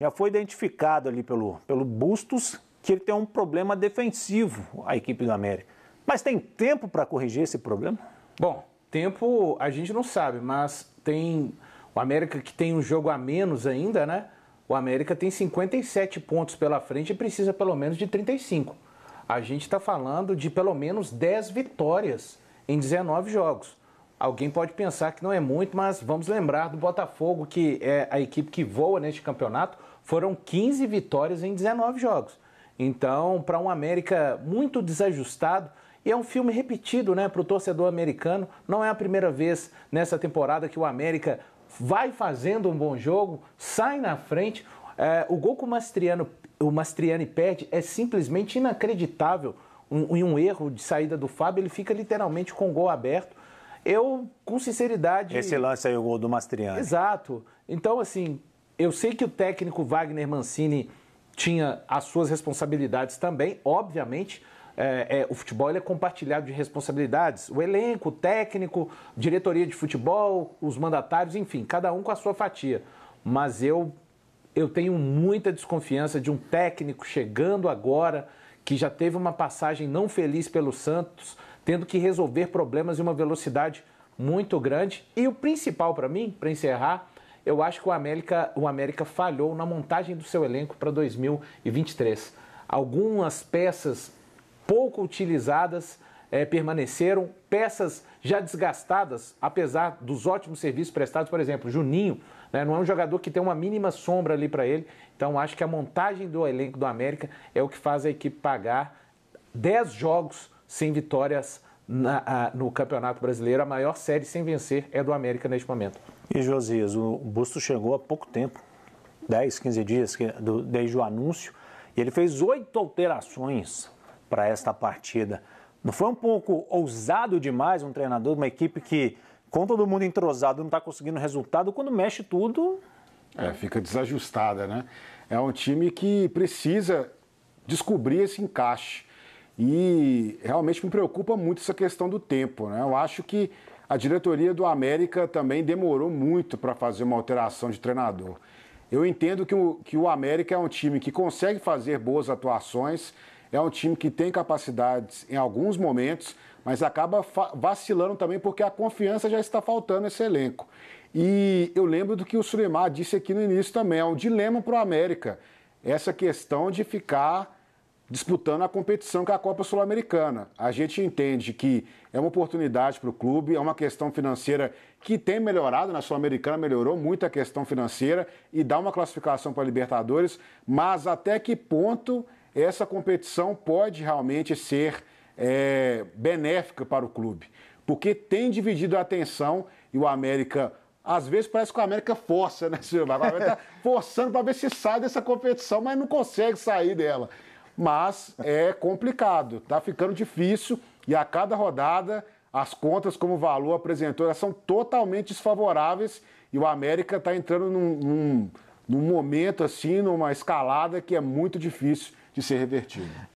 já foi identificado ali pelo, pelo Bustos que ele tem um problema defensivo, a equipe do América. Mas tem tempo para corrigir esse problema? Bom, tempo a gente não sabe, mas tem o América que tem um jogo a menos ainda, né? O América tem 57 pontos pela frente e precisa pelo menos de 35. A gente está falando de pelo menos 10 vitórias em 19 jogos. Alguém pode pensar que não é muito, mas vamos lembrar do Botafogo, que é a equipe que voa neste campeonato. Foram 15 vitórias em 19 jogos. Então, para um América muito desajustado, e é um filme repetido né, para o torcedor americano, não é a primeira vez nessa temporada que o América vai fazendo um bom jogo, sai na frente. É, o gol que o Mastriano, o Mastriani perde é simplesmente inacreditável. Em um, um erro de saída do Fábio, ele fica literalmente com o gol aberto eu, com sinceridade. Esse lance aí, o gol do Mastriani. Exato. Então, assim, eu sei que o técnico Wagner Mancini tinha as suas responsabilidades também, obviamente. É, é, o futebol é compartilhado de responsabilidades. O elenco, o técnico, diretoria de futebol, os mandatários, enfim, cada um com a sua fatia. Mas eu, eu tenho muita desconfiança de um técnico chegando agora, que já teve uma passagem não feliz pelo Santos, tendo que resolver problemas em uma velocidade muito grande. E o principal para mim, para encerrar, eu acho que o América, o América falhou na montagem do seu elenco para 2023. Algumas peças pouco utilizadas é, permaneceram, peças já desgastadas, apesar dos ótimos serviços prestados, por exemplo, Juninho, né, não é um jogador que tem uma mínima sombra ali para ele. Então acho que a montagem do elenco do América é o que faz a equipe pagar 10 jogos sem vitórias na, a, no Campeonato Brasileiro. A maior série sem vencer é do América neste momento. E Josias, o Busto chegou há pouco tempo 10, 15 dias que, do, desde o anúncio e ele fez oito alterações para esta partida. Não foi um pouco ousado demais um treinador de uma equipe que, com todo mundo entrosado, não está conseguindo resultado, quando mexe tudo. É, fica desajustada, né? É um time que precisa descobrir esse encaixe. E realmente me preocupa muito essa questão do tempo. Né? Eu acho que a diretoria do América também demorou muito para fazer uma alteração de treinador. Eu entendo que o, que o América é um time que consegue fazer boas atuações, é um time que tem capacidades em alguns momentos, mas acaba vacilando também porque a confiança já está faltando nesse elenco. E eu lembro do que o Suleimar disse aqui no início também, é um dilema para o América, essa questão de ficar disputando a competição que é a Copa Sul-Americana. A gente entende que é uma oportunidade para o clube, é uma questão financeira que tem melhorado na né? Sul-Americana, melhorou muito a questão financeira e dá uma classificação para a Libertadores, mas até que ponto essa competição pode realmente ser é, benéfica para o clube? Porque tem dividido a atenção e o América às vezes parece que o América força, né, Silvio? O América tá forçando para ver se sai dessa competição, mas não consegue sair dela mas é complicado, tá ficando difícil e a cada rodada as contas, como o Valor apresentou, elas são totalmente desfavoráveis e o América está entrando num, num, num momento assim, numa escalada que é muito difícil de ser revertido.